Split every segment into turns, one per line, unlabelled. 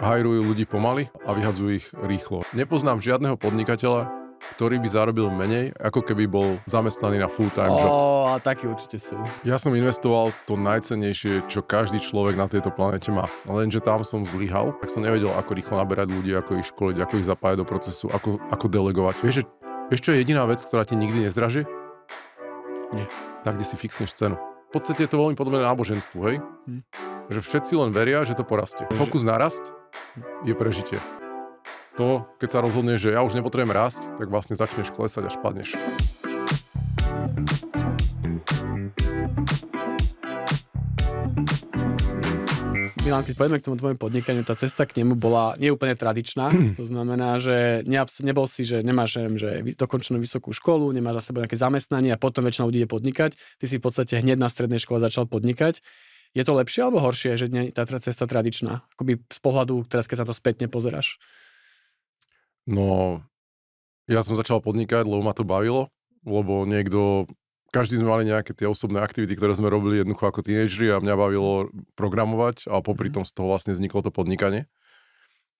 hajrujú ľudí pomaly a vyhadzujú ich rýchlo. Nepoznám žiadneho podnikateľa, ktorý by zarobil menej, ako keby bol zamestnaný na full-time job.
a taký určite sú.
Ja som investoval to najcennejšie, čo každý človek na tejto planete má. Lenže tam som zlyhal, tak som nevedel, ako rýchlo naberať ľudí, ako ich školiť, ako ich zapájať do procesu, ako, ako delegovať. Vieš, že, vieš, čo je jediná vec, ktorá ti nikdy nezdraží? Nie. Tak, kde si fixneš cenu. V podstate je to veľmi podobné náboženstvu, hej? Hm. Že všetci len veria, že to porastie. Fokus na rast, je prežitie. To, keď sa rozhodneš, že ja už nepotrebujem rásť, tak vlastne začneš klesať a špadneš.
Milan, keď poďme k tomu tvojemu podnikaniu, tá cesta k nemu bola neúplne tradičná. To znamená, že nebol si, že nemáš že dokončenú vysokú školu, nemáš za sebou nejaké zamestnanie a potom väčšina ľudí ide podnikať. Ty si v podstate hneď na strednej škole začal podnikať. Je to lepšie alebo horšie, že nie je tá cesta tradičná? Akoby z pohľadu, teraz keď sa to spätne pozeráš.
No, ja som začal podnikať, lebo ma to bavilo, lebo niekto, každý sme mali nejaké tie osobné aktivity, ktoré sme robili jednoducho ako tínežri a mňa bavilo programovať a popri mhm. tom z toho vlastne vzniklo to podnikanie.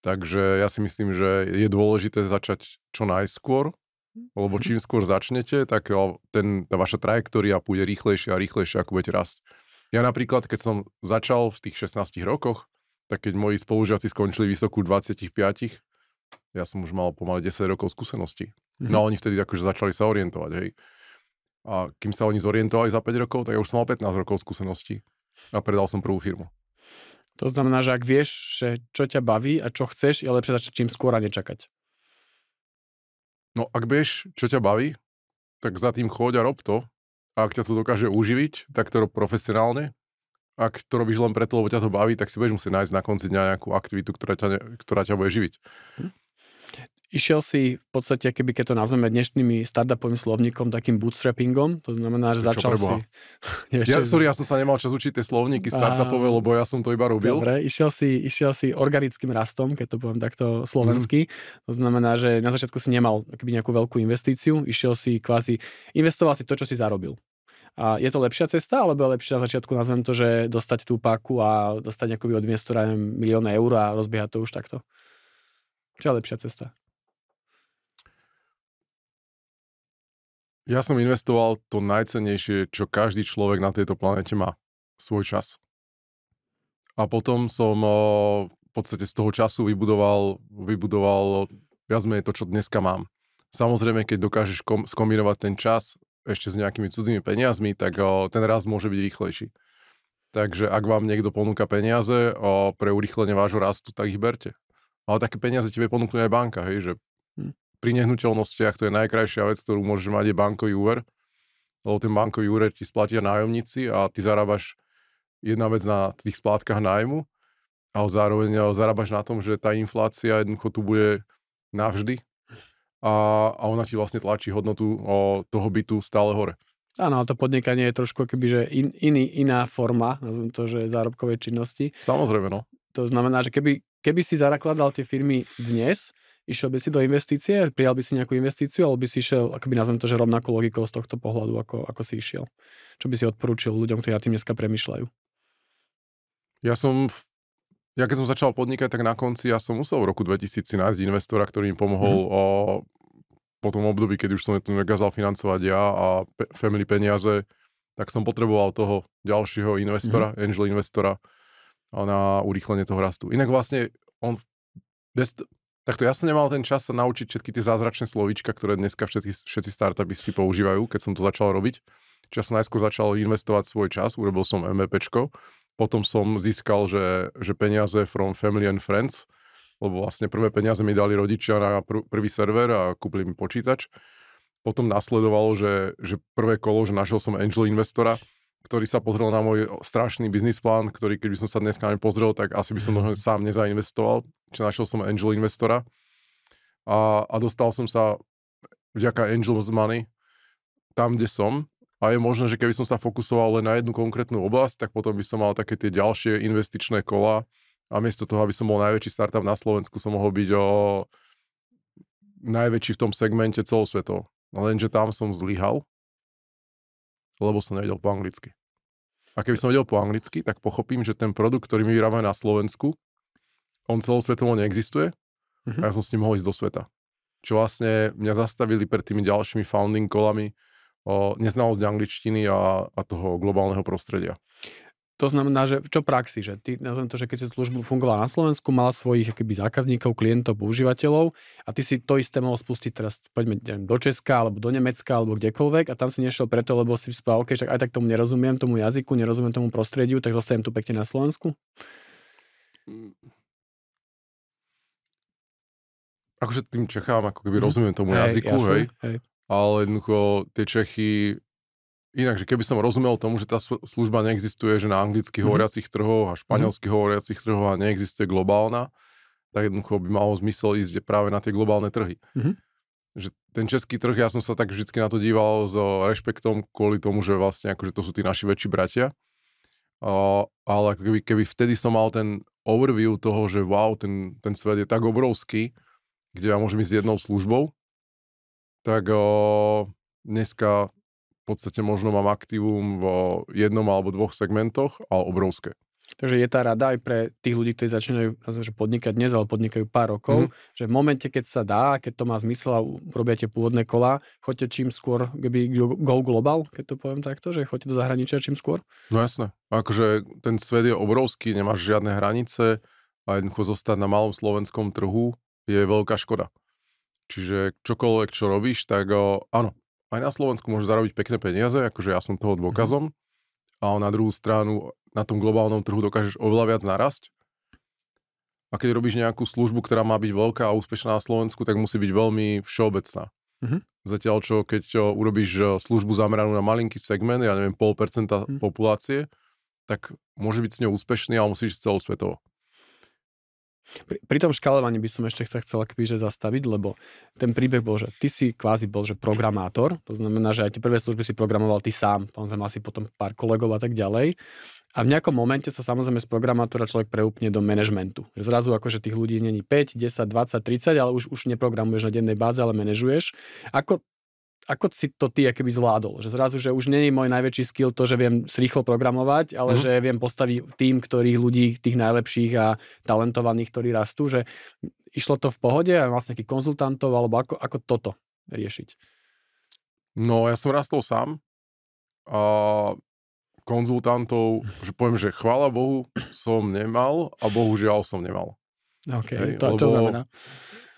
Takže ja si myslím, že je dôležité začať čo najskôr, lebo mhm. čím skôr začnete, tak ten, tá vaša trajektória pôjde rýchlejšie a rýchlejšie, ako budete rásť. Ja napríklad, keď som začal v tých 16 rokoch, tak keď moji spolužiaci skončili vysokú 25, ja som už mal pomaly 10 rokov skúsenosti. No a mhm. oni vtedy akože začali sa orientovať, hej. A kým sa oni zorientovali za 5 rokov, tak ja už som mal 15 rokov skúsenosti a predal som prvú firmu. To znamená, že ak vieš, že čo ťa
baví a čo chceš, je lepšie začať čím skôr a nečakať.
No ak vieš, čo ťa baví, tak za tým choď a rob to a ak ťa to dokáže uživiť, tak to rob profesionálne. Ak to robíš len preto, lebo ťa to baví, tak si budeš musieť nájsť na konci dňa nejakú aktivitu, ktorá ťa, ne, ktorá ťa bude živiť. Hm. Išiel si v podstate, keby keď to nazveme
dnešnými startupovým slovníkom, takým bootstrappingom, to znamená, že to začal si... ja, sorry,
ja som sa nemal čas učiť tie slovníky startupové, a... lebo ja som to iba robil. Dobre,
išiel si, išiel si organickým rastom, keď to poviem takto slovensky, mm. to znamená, že na začiatku si nemal keby nejakú veľkú investíciu, išiel si kvázi, investoval si to, čo si zarobil. A je to lepšia cesta, alebo je na začiatku, nazvem to, že dostať tú páku a dostať akoby od investora milión eur a rozbiehať to už takto? Čo je lepšia cesta?
Ja som investoval to najcennejšie, čo každý človek na tejto planete má. Svoj čas. A potom som v podstate z toho času vybudoval, vybudoval viac menej to, čo dneska mám. Samozrejme, keď dokážeš kom- skombinovať ten čas ešte s nejakými cudzími peniazmi, tak o, ten rast môže byť rýchlejší. Takže ak vám niekto ponúka peniaze o, pre urýchlenie vášho rastu, tak ich berte. Ale také peniaze ti vie ponúknuť aj banka, hej, že hm. pri nehnuteľnostiach to je najkrajšia vec, ktorú môžeš mať je bankový úver, lebo ten bankový úver ti splatia nájomníci a ty zarábaš jedna vec na tých splátkach nájmu, A zároveň zarábaš na tom, že tá inflácia jednoducho tu bude navždy a, a ona ti vlastne tlačí hodnotu o, toho bytu stále hore.
Áno, ale to podnikanie je trošku keby, že in, iný, iná forma, nazvem to, že zárobkovej činnosti. Samozrejme,
no. To znamená, že keby, keby
si zarakladal tie firmy dnes, išiel by si do investície, prijal by si nejakú investíciu, alebo by si išiel, akoby nazvem to, že rovnako logikou z tohto pohľadu, ako, ako si išiel. Čo by si odporúčil ľuďom, ktorí na tým dneska premyšľajú?
Ja som v ja keď som začal podnikať, tak na konci ja som musel v roku 2000 si nájsť investora, ktorý mi pomohol mm-hmm. o, po tom období, keď už som to nekázal financovať ja a pe- family peniaze, tak som potreboval toho ďalšieho investora, mm-hmm. angel investora na urýchlenie toho rastu. Inak vlastne on bez, takto ja som nemal ten čas sa naučiť všetky tie zázračné slovíčka, ktoré dneska všetky, všetci startupy si používajú, keď som to začal robiť. Čiže ja som najskôr začal investovať svoj čas, urobil som MVPčko, potom som získal, že, že peniaze from family and friends, lebo vlastne prvé peniaze mi dali rodičia na pr- prvý server a kúpili mi počítač. Potom nasledovalo, že, že prvé kolo, že našiel som angel investora, ktorý sa pozrel na môj strašný biznis plán, ktorý keby som sa dneska pozrel, tak asi by som možno sám nezainvestoval. Čiže našiel som angel investora a, a dostal som sa vďaka angel Money tam, kde som a je možné, že keby som sa fokusoval len na jednu konkrétnu oblasť, tak potom by som mal také tie ďalšie investičné kola a miesto toho, aby som bol najväčší startup na Slovensku, som mohol byť o najväčší v tom segmente celosvetov. No lenže tam som zlyhal, lebo som nevedel po anglicky. A keby som vedel po anglicky, tak pochopím, že ten produkt, ktorý my vyrábame na Slovensku, on celosvetovo neexistuje mm-hmm. a mhm. ja som s ním mohol ísť do sveta. Čo vlastne mňa zastavili pred tými ďalšími founding kolami, neznalosť angličtiny a, a toho globálneho prostredia.
To znamená, že čo praxi, že ty, nazvem to, že keď si službu fungovala na Slovensku, mala svojich akýby, zákazníkov, klientov, používateľov a ty si to isté mohol spustiť teraz, poďme neviem, do Česka alebo do Nemecka alebo kdekoľvek a tam si nešiel preto, lebo si spal, OK, však aj tak tomu nerozumiem, tomu jazyku, nerozumiem tomu prostrediu, tak zostajem tu pekne na Slovensku? Mm.
Akože tým Čechám ako keby mhm. rozumiem tomu hej, jazyku, jasne, hej. hej ale jednoducho tie Čechy inak, že keby som rozumel tomu, že tá služba neexistuje, že na anglických mm-hmm. hovoriacich trhoch a mhm. španielských mm-hmm. hovoriacich trhoch a neexistuje globálna, tak jednoducho by malo zmysel ísť práve na tie globálne trhy. Mm-hmm. Že ten český trh, ja som sa tak vždy na to díval s eh, rešpektom kvôli tomu, že vlastne akože to sú tí naši väčší bratia. Uh, ale keby, keby vtedy som mal ten overview toho, že wow, ten, ten svet je tak obrovský, kde ja môžem ísť jednou službou, tak o, dneska v podstate možno mám aktívum v jednom alebo dvoch segmentoch, ale obrovské.
Takže je tá rada aj pre tých ľudí, ktorí začínajú že podnikať dnes, ale podnikajú pár rokov, mm. že v momente, keď sa dá, keď to má zmysel a tie pôvodné kola, choďte čím skôr, keby go global, keď to poviem takto, že choďte do zahraničia čím skôr?
No jasné. Akože ten svet je obrovský, nemáš žiadne hranice a jednoducho zostať na malom slovenskom trhu je veľká škoda. Čiže čokoľvek, čo robíš, tak o, áno, aj na Slovensku môže zarobiť pekné peniaze, akože ja som toho mhm. dôkazom, mm a na druhú stranu na tom globálnom trhu dokážeš oveľa viac narasť. A keď robíš nejakú službu, ktorá má byť veľká a úspešná na Slovensku, tak musí byť veľmi všeobecná. Mm-hmm. Zatiaľ, čo keď o, urobíš službu zameranú na malinký segment, ja neviem, pol percenta mm populácie, tak môže byť s ňou úspešný, ale musíš celosvetovo. Pri,
pri tom škalovaní by som ešte sa chcel kvíže zastaviť, lebo ten príbeh bol, že ty si kvázi bol, že programátor, to znamená, že aj tie prvé služby si programoval ty sám, tam sa asi potom pár kolegov a tak ďalej. A v nejakom momente sa samozrejme z programátora človek preúpne do manažmentu. Zrazu akože tých ľudí není 5, 10, 20, 30, ale už, už neprogramuješ na dennej báze, ale manažuješ. Ako ako si to ty keby zvládol? Že zrazu, že už nie je môj najväčší skill to, že viem rýchlo programovať, ale mm. že viem postaviť tým, ktorých ľudí, tých najlepších a talentovaných, ktorí rastú, že išlo to v pohode a vlastne nejakých konzultantov, alebo ako, ako toto riešiť?
No, ja som rastol sám a konzultantov, že poviem, že chvála Bohu som nemal a bohužiaľ som nemal. OK, Hej, to lebo... čo znamená?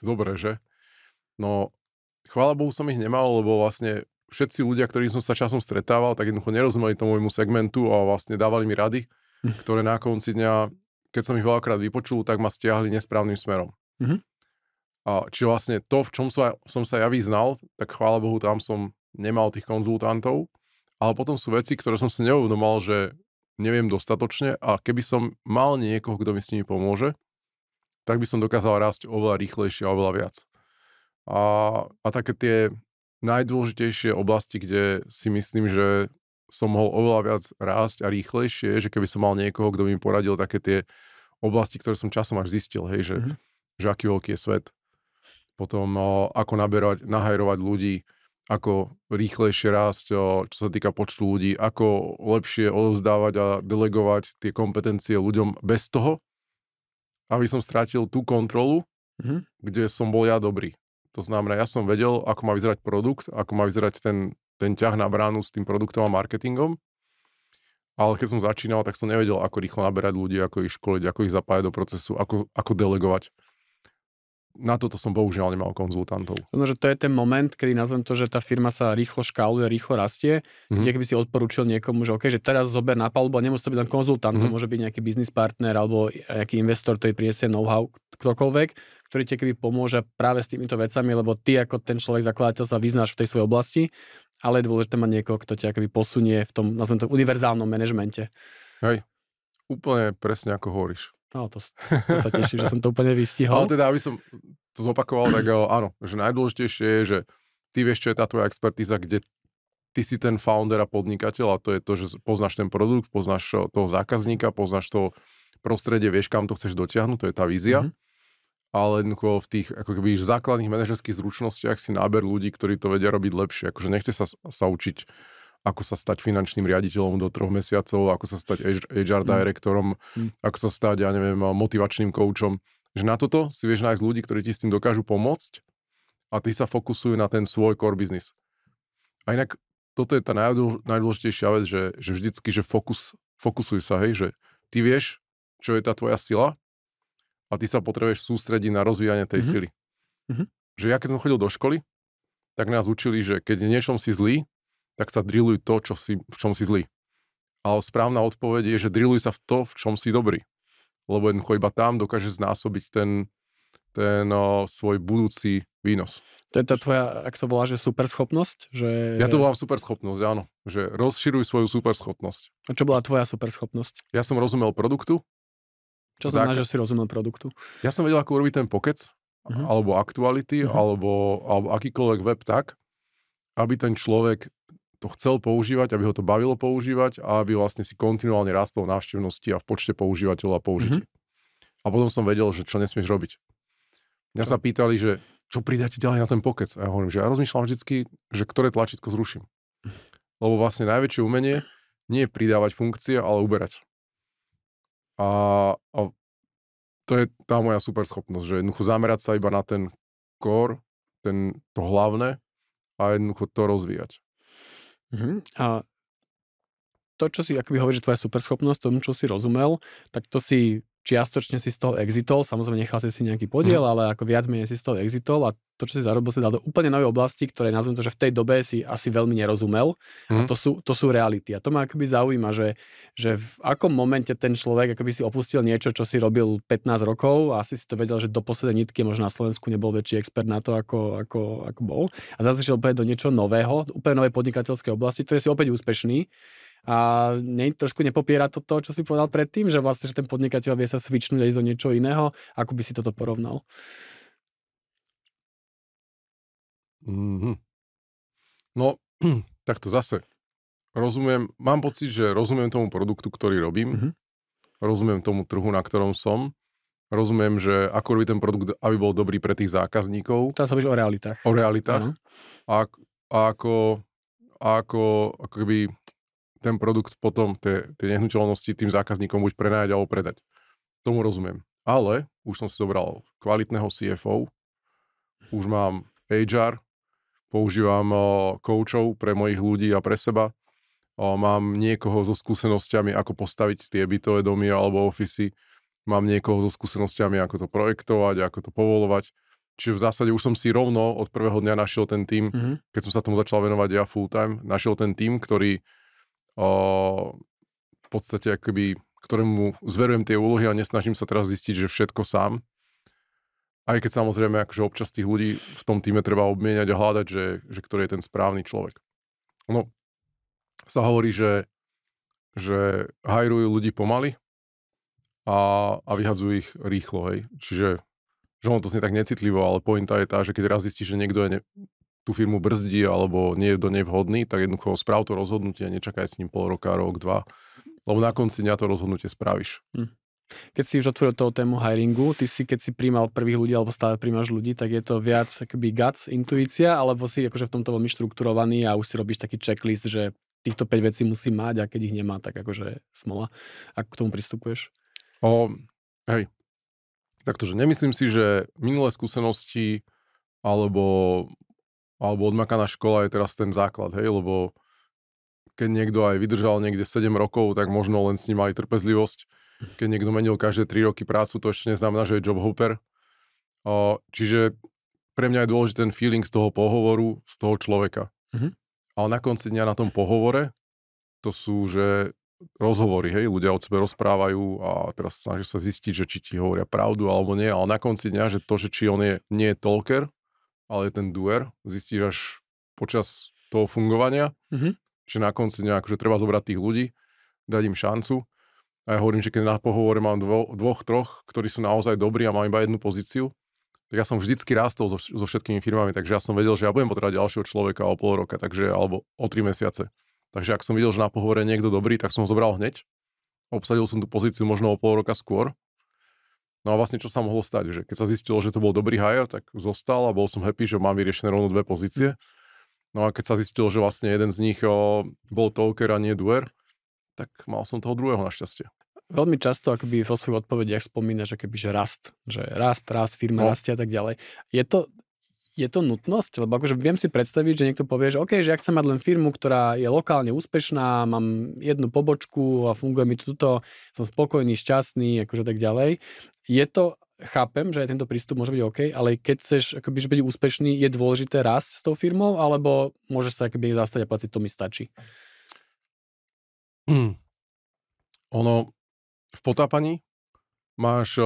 Dobre, že? No, chvála Bohu som ich nemal, lebo vlastne všetci ľudia, ktorí som sa časom stretával, tak jednoducho nerozumeli tomu môjmu segmentu a vlastne dávali mi rady, mhm. ktoré na konci dňa, keď som ich veľakrát vypočul, tak ma stiahli nesprávnym smerom. Mm-hmm. A čiže vlastne to, v čom sa, som sa ja vyznal, tak chvála Bohu, tam som nemal tých konzultantov, ale potom sú veci, ktoré som si neuvedomal, že neviem dostatočne a keby som mal niekoho, kto mi s nimi pomôže, tak by som dokázal rásť oveľa rýchlejšie a oveľa viac. A, a také tie najdôležitejšie oblasti, kde si myslím, že som mohol oveľa viac rásť a rýchlejšie, že keby som mal niekoho, kto by mi poradil také tie oblasti, ktoré som časom až zistil, hej, že, mm-hmm. že aký veľký je svet. Potom o, ako naberať, nahajrovať ľudí, ako rýchlejšie rásť, o, čo sa týka počtu ľudí, ako lepšie odovzdávať a delegovať tie kompetencie ľuďom bez toho, aby som strátil tú kontrolu, mm-hmm. kde som bol ja dobrý. To znamená, ja som vedel, ako má vyzerať produkt, ako má vyzerať ten, ten ťah na bránu s tým produktom a marketingom. Ale keď som začínal, tak som nevedel, ako rýchlo naberať ľudí, ako ich školiť, ako ich zapájať do procesu, ako, ako delegovať na toto som bohužiaľ nemal konzultantov.
No, že to je ten moment, kedy nazvem to, že tá firma sa rýchlo škáluje, rýchlo rastie, mm-hmm. kde by si odporúčil niekomu, že OK, že teraz zober na palubu, a nemusí to byť len konzultant, mm-hmm. to mhm. môže byť nejaký biznis partner alebo nejaký investor, ktorý priniesie know-how, ktokoľvek, ktorý ti keby pomôže práve s týmito vecami, lebo ty ako ten človek zakladateľ sa vyznáš v tej svojej oblasti, ale je dôležité mať niekoho, kto ťa keby posunie v tom, nazvem to, univerzálnom manažmente.
Hej, úplne presne ako hovoríš.
No, to, to, to sa teším, že som to úplne vystihol. Ale teda,
aby som to zopakoval, tak eh, áno, že najdôležitejšie je, že ty vieš, čo je tá tvoja expertíza, kde ty si ten founder a podnikateľ a to je to, že poznáš ten produkt, poznáš eh, toho zákazníka, poznáš to prostredie, vieš, kam to chceš dotiahnuť, to je tá vízia. Mm-hmm. Ale jednoducho v tých ako keby základných manažerských zručnostiach si náber ľudí, ktorí to vedia robiť lepšie. Akože nechce sa, sa učiť ako sa stať finančným riaditeľom do troch mesiacov, ako sa stať HR mm. direktorom, mm. ako sa stať, ja neviem, motivačným koučom. Že na toto si vieš nájsť ľudí, ktorí ti s tým dokážu pomôcť a ty sa fokusujú na ten svoj core business. A inak toto je tá najdôležitejšia vec, že, že vždycky, že fokus, fokusuj sa, hej, že ty vieš, čo je tá tvoja sila a ty sa potrebuješ sústrediť na rozvíjanie tej mm-hmm. sily. Mm-hmm. Že ja keď som chodil do školy, tak nás učili, že keď niečom si zlý, tak sa drilluj to, čo si, v čom si zlý. Ale správna odpoveď je, že drilluj sa v to, v čom si dobrý. Lebo jednoducho iba tam dokáže znásobiť ten, ten o, svoj budúci výnos. To je tá tvoja, ak to voláš, že superschopnosť?
Že... Ja to volám
superschopnosť, áno. Že rozširuj svoju superschopnosť.
A čo bola tvoja superschopnosť?
Ja som rozumel produktu.
Čo znamená, tak... že si rozumel produktu?
Ja som vedel, ako urobiť ten pokec, uh-huh. alebo aktuality, uh-huh. alebo, alebo akýkoľvek web tak, aby ten človek to chcel používať, aby ho to bavilo používať a aby vlastne si kontinuálne rastol v návštevnosti a v počte používateľov a použití. Mm-hmm. A potom som vedel, že čo nesmieš robiť. Mňa sa pýtali, že čo pridáte ďalej na ten pokec? A ja hovorím, že ja rozmýšľam vždycky, že ktoré tlačítko zruším. Lebo vlastne najväčšie umenie nie je pridávať funkcie, ale uberať. A, a to je tá moja super schopnosť, že jednoducho zamerať sa iba na ten core, ten, to hlavné a jednoducho to rozvíjať. Mm-hmm. A to, čo si akoby hovoríš, že tvoja
superschopnosť, tomu, čo si rozumel, tak to si čiastočne si z toho exitol, samozrejme nechal si si nejaký podiel, mm. ale ako viac menej si z toho exitol a to, čo si zarobil, si dal do úplne novej oblasti, ktoré nazvem to, že v tej dobe si asi veľmi nerozumel mm. a mhm. to sú, to sú reality. A to ma akoby zaujíma, že, že v akom momente ten človek akoby si opustil niečo, čo si robil 15 rokov a asi si to vedel, že do poslednej nitky možno na Slovensku nebol väčší expert na to, ako, ako, ako bol. A zase šiel do niečo nového, úplne novej podnikateľskej oblasti, ktoré si opäť úspešný a nie trošku nepopiera to to, čo si povedal predtým, že vlastne, že ten podnikateľ vie sa svičnúť aj do niečo iného. Ako by si toto
porovnal? Mm-hmm. No, to zase. Rozumiem, mám pocit, že rozumiem tomu produktu, ktorý robím. Mm-hmm. Rozumiem tomu trhu, na ktorom som. Rozumiem, že ako robí ten produkt, aby bol dobrý pre tých zákazníkov. To sa o realitách. O realitách. Mm-hmm. A, a ako, a ako, ako keby ten produkt potom, tie, tie nehnuteľnosti tým zákazníkom buď prenajať alebo predať. Tomu rozumiem. Ale už som si zobral kvalitného CFO, už mám HR, používam eh, koučov pre mojich ľudí a pre seba, eh, mám niekoho so skúsenosťami, ako postaviť tie bytové domy alebo ofisy, mám niekoho so skúsenosťami, ako to projektovať, ako to povolovať. Čiže v zásade už som si rovno od prvého dňa našiel ten tým, mm-hmm. keď som sa tomu začal venovať ja full time, našiel ten tým, ktorý v podstate akoby, ktorému zverujem tie úlohy a nesnažím sa teraz zistiť, že všetko sám. Aj keď samozrejme, akože občas tých ľudí v tom týme treba obmieniať a hľadať, že, že ktorý je ten správny človek. No, sa hovorí, že, že hajrujú ľudí pomaly a, a vyhadzujú ich rýchlo, hej. Čiže že ono to znie tak necitlivo, ale pointa je tá, že keď raz zistíš, že niekto je ne, tú firmu brzdí alebo nie je do nej vhodný, tak jednoducho správ to rozhodnutie a nečakaj s ním pol roka, rok, dva. Lebo na konci dňa to rozhodnutie spravíš.
Hm. Keď si už otvoril toho tému hiringu, ty si keď si príjmal prvých ľudí alebo stále príjmaš ľudí, tak je to viac akoby guts, intuícia, alebo si akože v tomto veľmi štrukturovaný a už si robíš taký checklist, že týchto 5 vecí musí mať a keď ich nemá, tak akože smola. Ako k tomu pristupuješ? O,
hej, taktože nemyslím si, že minulé skúsenosti alebo alebo odmakaná škola je teraz ten základ, hej, lebo keď niekto aj vydržal niekde 7 rokov, tak možno len s ním aj trpezlivosť. Mhm. Keď niekto menil každé 3 roky prácu, to ešte neznamená, že je job hopper. Čiže pre mňa je dôležitý ten feeling z toho pohovoru, z toho človeka. Mm-hmm. Ale na konci dňa na tom pohovore, to sú, že rozhovory, hej, ľudia od sebe rozprávajú a teraz snažia sa zistiť, že či ti hovoria pravdu alebo nie, ale na konci dňa, že to, že či on je, nie je talker, ale ten duer zistíš až počas toho fungovania, mm-hmm. že na konci nejak, že treba zobrať tých ľudí, dať im šancu. A ja hovorím, že keď na pohovore mám dvo, dvoch, troch, ktorí sú naozaj dobrí a mám iba jednu pozíciu, tak ja som vždycky rástol so, so všetkými firmami, takže ja som vedel, že ja budem potrebovať ďalšieho človeka o pol roka, takže, alebo o tri mesiace. Takže ak som videl, že na pohovore niekto dobrý, tak som ho zobral hneď. Obsadil som tú pozíciu možno o pol roka skôr, No a vlastne čo sa mohlo stať, že keď sa zistilo, že to bol dobrý hire, tak zostal a bol som happy, že mám vyriešené rovno dve pozície. No a keď sa zistilo, že vlastne jeden z nich o, bol Talker a nie Duer, tak mal som toho druhého našťastie.
Veľmi často akoby vo svojich odpovediach spomínaš akoby, že rast, že rast, rast, firma no. rastie a tak ďalej. Je to, je to nutnosť? Lebo akože viem si predstaviť, že niekto povie, že OK, že ja chcem mať len firmu, ktorá je lokálne úspešná, mám jednu pobočku a funguje mi tuto, som spokojný, šťastný, akože tak ďalej. Je to, chápem, že aj tento prístup môže byť OK, ale keď chceš akoby, byť úspešný, je dôležité rast s tou firmou, alebo môžeš sa akoby zastať a placiť, to mi stačí?
Hmm. Ono, v potápaní máš,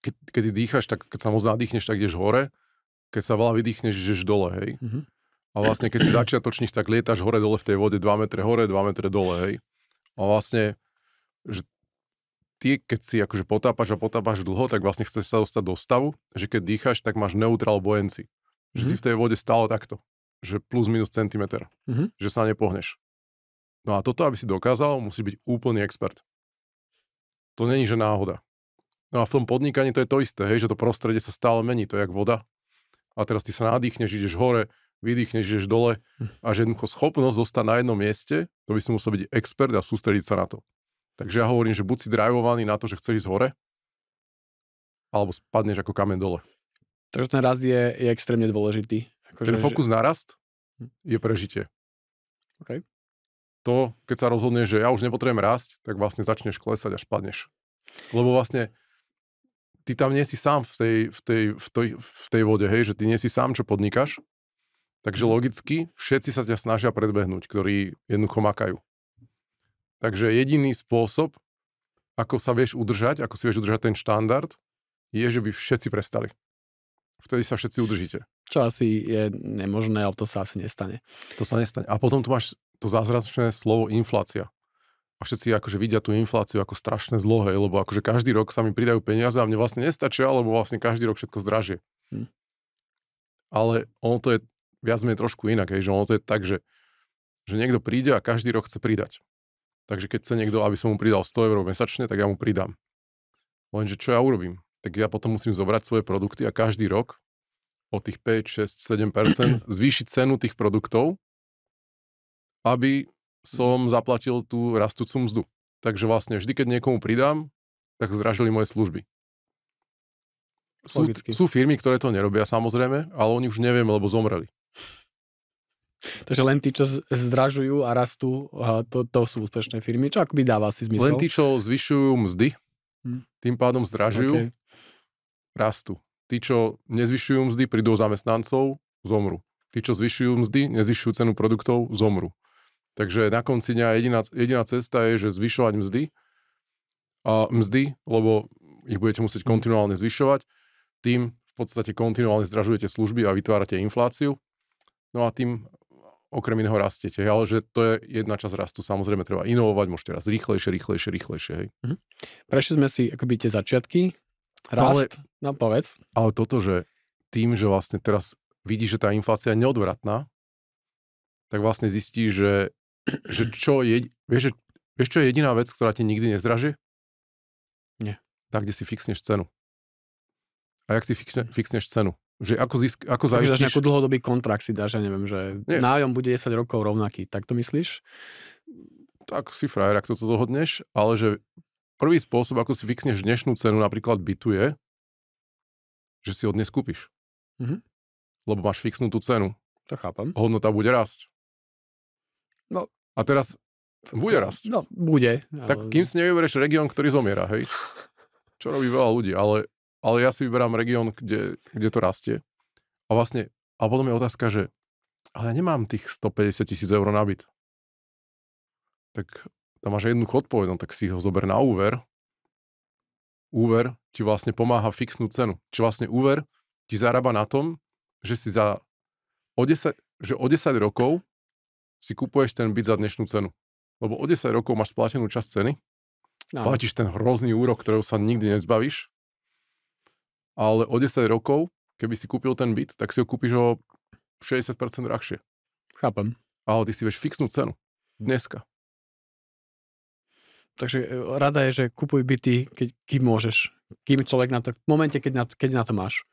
keď, keď dýchaš, tak keď sa moc nadýchneš, tak ideš hore keď sa veľa vydýchneš, žeš dole, hej. Mm-hmm. A vlastne, keď si začiatočník, tak lietaš hore-dole v tej vode 2 metre hore, 2 metre dole, hej. A vlastne, že ty, keď si akože potápaš a potápaš dlho, tak vlastne chceš sa dostať do stavu, že keď dýcháš, tak máš neutral bojenci. Že mm-hmm. si mhm. v tej vode stále takto. Že plus minus centimeter. Mm-hmm. Že sa nepohneš. No a toto, aby si dokázal, musí byť úplný expert. To není, že náhoda. No a v tom podnikaní to je to isté, hej, že to prostredie sa stále mení, to je jak voda a teraz ty sa nadýchneš, ideš hore, vydýchneš, ideš dole hm. a že jednoducho schopnosť zostať na jednom mieste, to by si musel byť expert a sústrediť sa na to. Takže ja hovorím, že buď si drivovaný na to, že chceš ísť hore, alebo spadneš ako kamen dole. Takže ten rast je, je extrémne dôležitý. Ako ten že... fokus na rast hm. je prežitie. Okay. To, keď sa rozhodne, že ja už nepotrebujem rásť, tak vlastne začneš klesať a spadneš. Lebo vlastne ty tam nie si sám v tej, v tej, v tej, v tej vode, hej, že ty nie si sám, čo podnikáš. Takže mhm. logicky všetci sa ťa snažia predbehnúť, ktorí jednoducho makajú. Takže jediný spôsob, ako sa vieš udržať, ako si vieš udržať ten štandard, je, že by všetci prestali. Vtedy sa všetci udržíte. Čo asi je nemožné, ale to sa asi nestane. To sa nestane. A potom tu máš to zázračné slovo inflácia a všetci akože vidia tú infláciu ako strašné zlohe, lebo akože každý rok sa mi pridajú peniaze a mne vlastne nestačia, lebo vlastne každý rok všetko zdražie. Hm. Ale ono to je viac menej trošku inak, hej, že ono to je tak, že, že niekto príde a každý rok chce pridať. Takže keď sa niekto, aby som mu pridal 100 eur mesačne, tak ja mu pridám. Lenže čo ja urobím? Tak ja potom musím zobrať svoje produkty a každý rok o tých 5, 6, 7% zvýšiť cenu tých produktov, aby som mhm. zaplatil tú rastúcu mzdu. Takže vlastne vždy, keď niekomu pridám, tak zdražili moje služby. Sú, sú firmy, ktoré to nerobia samozrejme, ale oni už neviem, lebo zomreli. Takže
len tí, čo zdražujú a rastú, to, to sú úspešné firmy, čo akoby dáva si zmysel. Len tí,
čo zvyšujú mzdy, hm. tým pádom zdražujú, okay. rastú. Tí, čo nezvyšujú mzdy, prídu zamestnancov, zomru. Tí, čo zvyšujú mzdy, nezvyšujú cenu produktov, zomru. Takže na konci dňa jediná, jediná cesta je, že zvyšovať mzdy, a mzdy, lebo ich budete musieť mhm. kontinuálne zvyšovať. Tým v podstate kontinuálne zdražujete služby a vytvárate infláciu. No a tým okrem iného rastete. Ale že to je jedna časť rastu. Samozrejme, treba inovovať, môžete raz rýchlejšie, rýchlejšie, rýchlejšie. Hej.
Mhm. Prešli sme si akoby tie začiatky. No Rast, ale, no,
nám povedz. Ale toto, že tým, že vlastne teraz vidíš, že tá inflácia je neodvratná, tak vlastne zistíš, že že čo je, vieš, vieš, čo je jediná vec, ktorá ti nikdy nezdraží? Nie. Tak, kde si fixneš cenu. A jak si fixne, fixneš cenu? Že ako, zisk, ako zaistíš... Takže
nejaký dlhodobý kontrakt si dáš, ja neviem, že Nie. nájom bude 10
rokov rovnaký, tak to myslíš? Tak si frajer, ak to dohodneš, ale že prvý spôsob, ako si fixneš dnešnú cenu napríklad bytu je, že si ho dnes kúpiš. Mm-hmm. Lebo máš fixnú tú cenu. To chápam. Hodnota bude rásť. No. A teraz bude rast. No, bude. Tak ale... kým si nevyberieš región, ktorý zomiera, hej? Čo robí veľa ľudí, ale, ale ja si vyberám región, kde, kde to rastie. A vlastne, a potom je otázka, že ale ja nemám tých 150 tisíc eur na byt. Tak tam máš jednu odpoveď, no tak si ho zober na úver. Úver ti vlastne pomáha fixnú cenu. Či vlastne úver ti zarába na tom, že si za o 10, že o 10 rokov si kupuješ ten byt za dnešnú cenu. Lebo o 10 rokov máš splatenú časť ceny, no. platíš ten hrozný úrok, ktorého sa nikdy nezbavíš, ale o 10 rokov, keby si kúpil ten byt, tak si ho kúpiš o 60% drahšie. Chápem. Ale ty si vieš fixnú cenu. Hm. Dneska.
Takže e, rada je, že kupuj byty, keď, kým môžeš. Kým človek na to, v momente, keď na, keď na to máš.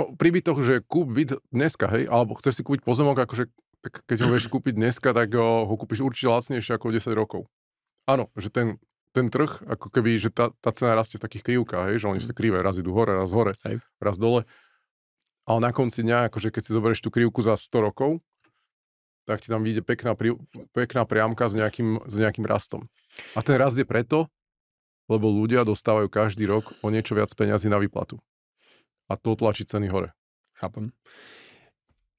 No pri bytoch, že kúp byt dneska, hej, alebo chceš si kúpiť pozemok, akože tak keď ho vieš kúpiť dneska, tak ho, ho kúpiš určite lacnejšie ako 10 rokov. Áno, že ten, ten trh, ako keby, že tá, tá cena rastie v takých krivkách, hej, že oni sa mm. krivé, raz idú hore, raz hore, hej. raz dole. Ale na konci dňa, akože keď si zoberieš tú krivku za 100 rokov, tak ti tam vyjde pekná, pri, pekná priamka s nejakým, s nejakým rastom. A ten rast je preto, lebo ľudia dostávajú každý rok o niečo viac peňazí na výplatu. A to tlačí ceny hore. Chápem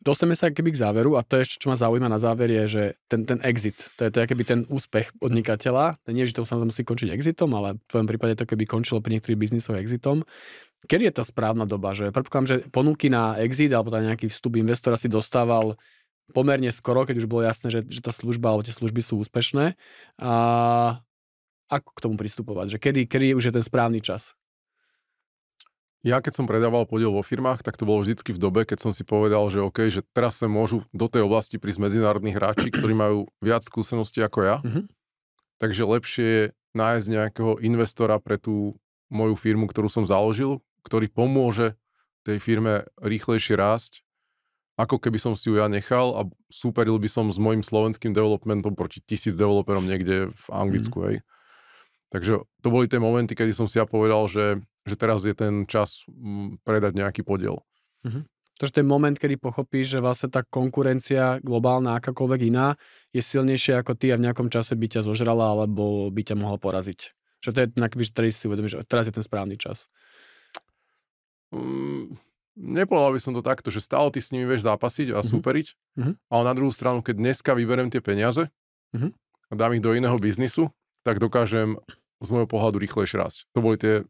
dostaneme sa keby k záveru a to je ešte, čo ma zaujíma na
záver je, že ten, ten exit, to je to keby ten úspech podnikateľa, nie, že to samozrejme musí končiť exitom, ale v tvojom prípade to keby končilo pri niektorých biznisoch exitom. Kedy je tá správna doba? Že predpokladám, že ponuky na exit alebo tam nejaký vstup investora si dostával pomerne skoro, keď už bolo jasné, že, že tá služba alebo tie služby sú úspešné. A ako k tomu
pristupovať? Že kedy, kedy už je ten správny čas? Ja keď som predával podiel vo firmách, tak to bolo vždycky v dobe, keď som si povedal, že OK, že teraz sa môžu do tej oblasti prísť medzinárodní hráči, ktorí majú viac skúseností ako ja. Mm-hmm. Takže lepšie je nájsť nejakého investora pre tú moju firmu, ktorú som založil, ktorý pomôže tej firme rýchlejšie rásť, ako keby som si ju ja nechal a súperil by som s mojim slovenským developmentom proti tisíc developerom niekde v Anglicku. Mm-hmm. Hej. Takže to boli tie momenty, kedy som si ja povedal, že že teraz je ten čas mm, predať nejaký podiel.
Mhm. To je ten moment, kedy pochopíš, že vlastne tá konkurencia globálna, akákoľvek iná, je silnejšia ako ty a v nejakom čase by ťa zožrala alebo by ťa mohla poraziť.
Že to je, že teraz si uvedomíš, že teraz je ten správny čas. Mm, nepovedal by som to takto, že stále ty s nimi vieš zápasiť a mm-hmm. súperiť, mm-hmm. ale na druhú stranu, keď dneska vyberiem tie peniaze mm-hmm. a dám ich do iného biznisu, tak dokážem z môjho pohľadu rýchlejšie rásť. To boli tie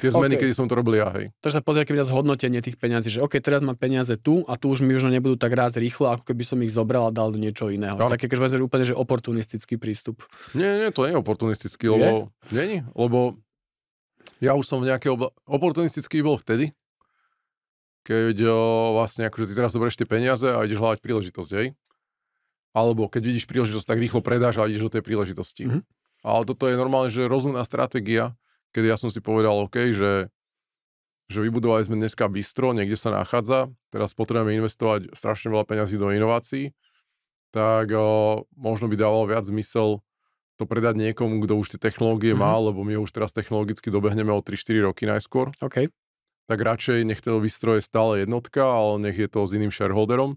Tie zmeny, okay. kedy som to robil ja, hej.
Takže sa pozrie keby zhodnotenie tých peňazí, že OK, teraz mám peniaze tu a tu už mi už nebudú tak rád rýchlo, ako keby som ich zobral a dal do niečo
iného. Ano. Také keďže úplne, že oportunistický prístup. Nie, nie, to nie je oportunistický, lebo... Nie, nie, lebo ja už som v nejakej obla... Oportunistický bol vtedy, keď o, vlastne akože ty teraz zoberieš tie peniaze a ideš hľadať príležitosť, hej? Alebo keď vidíš príležitosť, tak rýchlo predáš a ideš do tej príležitosti. Mm-hmm. Ale toto je normálne, že rozumná stratégia, kedy ja som si povedal, OK, že, že vybudovali sme dneska bistro, niekde sa nachádza, teraz potrebujeme investovať strašne veľa peňazí do inovácií, tak o, možno by dávalo viac zmysel to predať niekomu, kto už tie technológie mm-hmm. má, mhm. lebo my už teraz technologicky dobehneme o 3-4 roky najskôr. OK. Tak radšej nech to výstroj je stále jednotka, ale nech je to s iným shareholderom.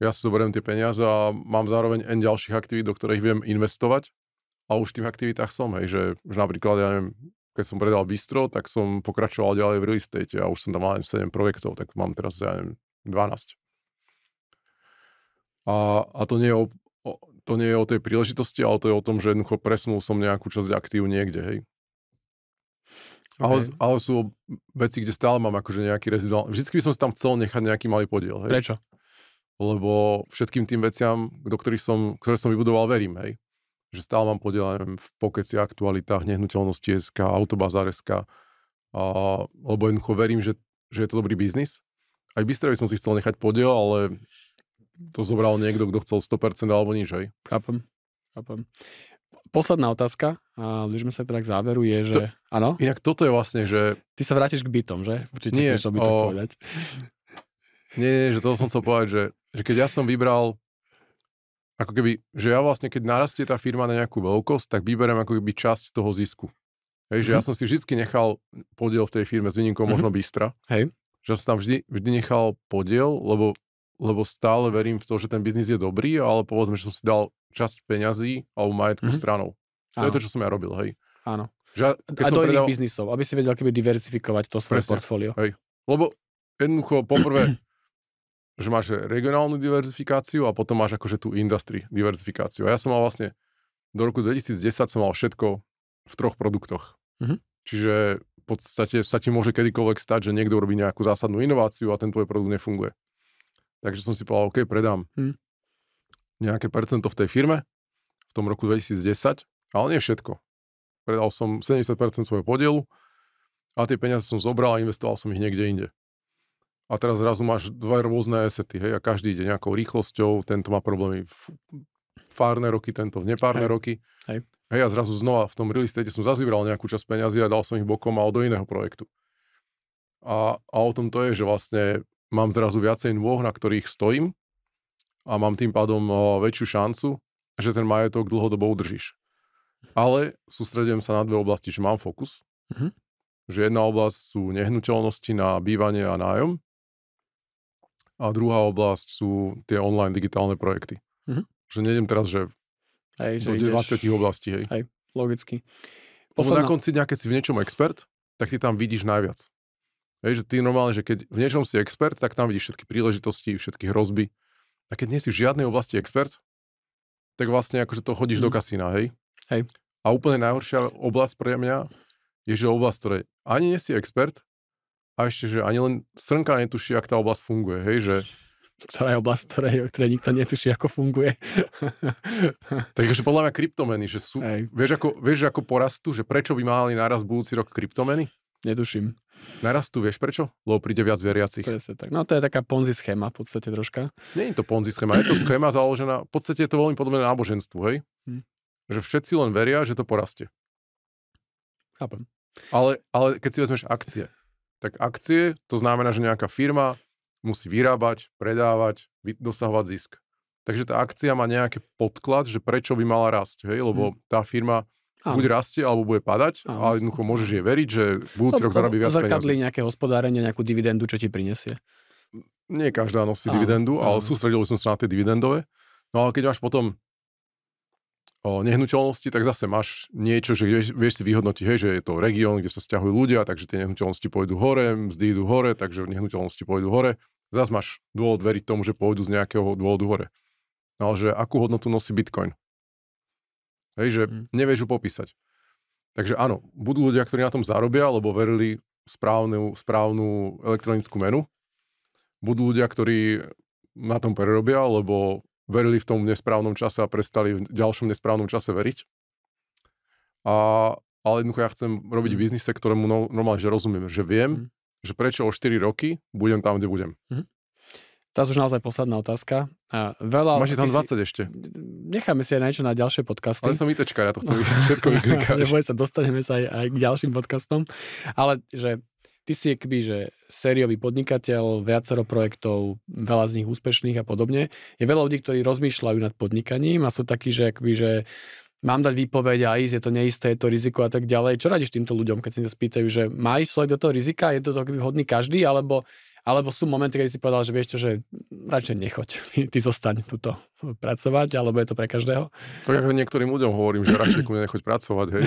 Ja si zoberiem tie peniaze a mám zároveň N ďalších aktivít, do ktorých viem investovať. A už v tých aktivitách som, hej, že, už napríklad, ja neviem, keď som predal bistro, tak som pokračoval ďalej v real estate a už som tam mal 7 projektov, tak mám teraz, ja neviem, 12. A, a to, nie je o, o, to nie je o tej príležitosti, ale to je o tom, že jednoducho presunul som nejakú časť aktív niekde, hej. Ale, okay. ale sú veci, kde stále mám akože nejaký rezidual. Vždycky by som si tam chcel nechať nejaký malý podiel. Hej? Prečo? Lebo všetkým tým veciam, do ktorých som, ktoré som vybudoval, verím. Hej? že stále mám podiel v pokeci aktualitách, nehnuteľnosti SK, autobazár.sk, a, lebo jednoducho verím, že, že je to dobrý biznis. Aj Bystre by som si chcel nechať podiel, ale to zobral niekto, kto chcel 100% alebo nič, hej. Chápem,
chápem. Posledná otázka, a blížme sa teda k
záveru, je, že... Áno? To, inak toto je vlastne, že... Ty sa vrátiš k bytom, že? Určite Nie, si chcel o... povedať. Nie, nie, že toho som chcel povedať, že, že keď ja som vybral ako keby, že ja vlastne, keď narastie tá firma na nejakú veľkosť, tak vyberiem ako keby časť toho zisku. Hej, mm-hmm. ja mhm. som si vždy nechal podiel v tej firme s výnimkou mm-hmm. možno Bystra. Hej. Že som tam vždy, vždy nechal podiel, lebo, lebo stále verím v to, že ten biznis je dobrý, ale povedzme, že som si dal časť peňazí alebo majetku mm-hmm. stranou. To Áno. je to, čo som ja robil, hej. Áno. Že, keď a do predal... iných
biznisov, aby si vedel keby diverzifikovať to svoje Presne, portfólio.
Hej. Lebo jednoducho, poprvé, že máš regionálnu diverzifikáciu a potom máš akože tú industry diverzifikáciu. A ja som mal vlastne, do roku 2010 som mal všetko v troch produktoch. Mm-hmm. Čiže v podstate sa ti môže kedykoľvek stať, že niekto robí nejakú zásadnú inováciu a ten tvoj produkt nefunguje. Takže som si povedal, OK, predám mm. nejaké percento v tej firme v tom roku 2010, ale nie všetko. Predal som 70% svojho podielu a tie peniaze som zobral a investoval som ich niekde inde a teraz zrazu máš dva rôzne esety, hej, a každý ide nejakou rýchlosťou, tento má problémy v párne roky, tento v nepárne hej. roky. Hej. hej. a zrazu znova v tom real estate som zazýbral nejakú časť peniazy a dal som ich bokom a do iného projektu. A, a o tom to je, že vlastne mám zrazu viacej nôh, na ktorých stojím a mám tým pádom väčšiu šancu, že ten majetok dlhodobo udržíš. Ale sústredujem sa na dve oblasti, že mám fokus. Mm-hmm. Že jedna oblasť sú nehnuteľnosti na bývanie a nájom a druhá oblasť sú tie online digitálne projekty. Mm-hmm. Že nejdem teraz, že hej, do že 20 ideš, oblastí. Hej. hej, logicky. Posledná... na konci dňa, keď si v niečom expert, tak ty tam vidíš najviac. Hej, že ty normálne, že keď v niečom si expert, tak tam vidíš všetky príležitosti, všetky hrozby. A keď nie si v žiadnej oblasti expert, tak vlastne akože to chodíš mm. do mhm. kasína, hej? Hej. A úplne najhoršia oblasť pre mňa je, že oblasť, ktorej ani nie si expert, a ešte, že ani len srnka netuší, ak tá oblasť funguje, hej, že
ktorá je oblasť, ktorej, ktorej nikto netuší, ako funguje.
Takže akože podľa mňa kryptomeny, že sú, Ej. vieš ako, vieš ako porastú, že prečo by mali naraz budúci rok kryptomeny? Netuším. Narastú, vieš prečo? Lebo príde viac veriacich. Presne tak.
No to je taká ponzi schéma v podstate troška.
Nie je to ponzi schéma, je to schéma založená, v podstate je to veľmi podobné náboženstvu, hej? Hm. Že všetci len veria, že to porastie. Chápem. Ale, ale keď si vezmeš akcie, tak akcie, to znamená, že nejaká firma musí vyrábať, predávať, dosahovať zisk. Takže tá akcia má nejaký podklad, že prečo by mala rásť, hej? lebo mhm. tá firma Áno. buď rastie, alebo bude padať, Áno. ale jednoducho môžeš jej veriť, že budúci rok zarobí viac peniazy. nejaké hospodárenie, nejakú dividendu, čo ti prinesie. Nie každá nosí áno, dividendu, áno. ale sústredil som sa na tie dividendové. No ale keď máš potom o nehnuteľnosti, tak zase máš niečo, že vieš, vieš si vyhodnotiť, hej, že je to región, kde sa stiahujú ľudia, takže tie nehnuteľnosti pôjdu hore, mzdy idú hore, takže nehnuteľnosti pôjdu hore. Zase máš dôvod veriť tomu, že pôjdu z nejakého dôvodu hore. Ale že akú hodnotu nosí Bitcoin? Hej, že hm. nevieš ju popísať. Takže áno, budú ľudia, ktorí na tom zarobia, lebo verili správnu, správnu elektronickú menu. Budú ľudia, ktorí na tom prerobia, lebo verili v tom nesprávnom čase a prestali v ďalšom nesprávnom čase veriť. A, ale jednoducho ja chcem robiť v mhm. biznise, ktorému no, normálne, že rozumiem, že viem, mm. že prečo o 4 roky budem tam, kde budem.
Mm. Tá už naozaj posledná otázka. A veľa, Máš tam 20 si, ešte. Necháme si aj niečo na ďalšie podcasty. Ale som ITčkar, ja to chcem no. všetko vyklikať. Neboj sa, dostaneme sa aj, aj k ďalším podcastom. Ale že ty si akby, že sériový podnikateľ, viacero projektov, veľa z nich úspešných a podobne. Je veľa ľudí, ktorí rozmýšľajú nad podnikaním a sú takí, že akby, že mám dať výpoveď a ísť, je to neisté, je to riziko a tak ďalej. Čo radíš týmto ľuďom, keď si to spýtajú, že má ísť do toho rizika, je to akby hodný každý, alebo, alebo sú momenty, keď si povedal, že vieš čo, že radšej nechoď, ty zostaň tuto pracovať,
alebo je to pre každého? To ako niektorým ľuďom hovorím, že radšej ku mne nechoď pracovať, hej.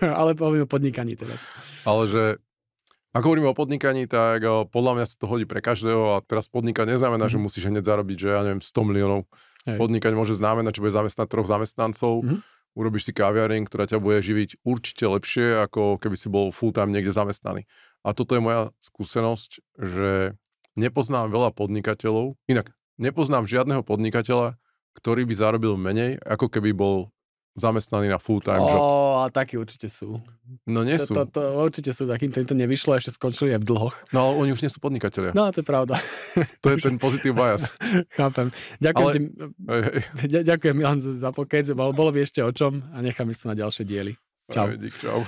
Ale povieme o podnikaní teraz.
Ale že ak hovoríme o podnikaní, tak eh, podľa mňa sa to hodí pre každého a teraz podnikať neznamená, mm. že mhm. musíš hneď zarobiť, že ja neviem, 100 miliónov. Hej. Podnikať môže znamenať, že bude zamestnať troch zamestnancov, mm. urobíš si kaviareň, ktorá ťa bude živiť určite lepšie, ako keby si bol full time niekde zamestnaný. A toto je moja skúsenosť, že nepoznám veľa podnikateľov, inak nepoznám žiadneho podnikateľa, ktorý by zarobil menej, ako keby bol zamestnaní na full-time oh, job.
a takí určite sú.
No nie sú. To,
to, určite sú takým, to im to nevyšlo, ešte skončili aj v dlhoch. No ale oni už nie sú podnikatelia. No to je pravda. To je ten pozitív bias. Chápem. Ďakujem, ale... ti, hej, hej. ďakujem Milan za pokec, bolo, bolo by ešte o čom a necháme sa na ďalšie diely. Čau. Hej, dík, čau.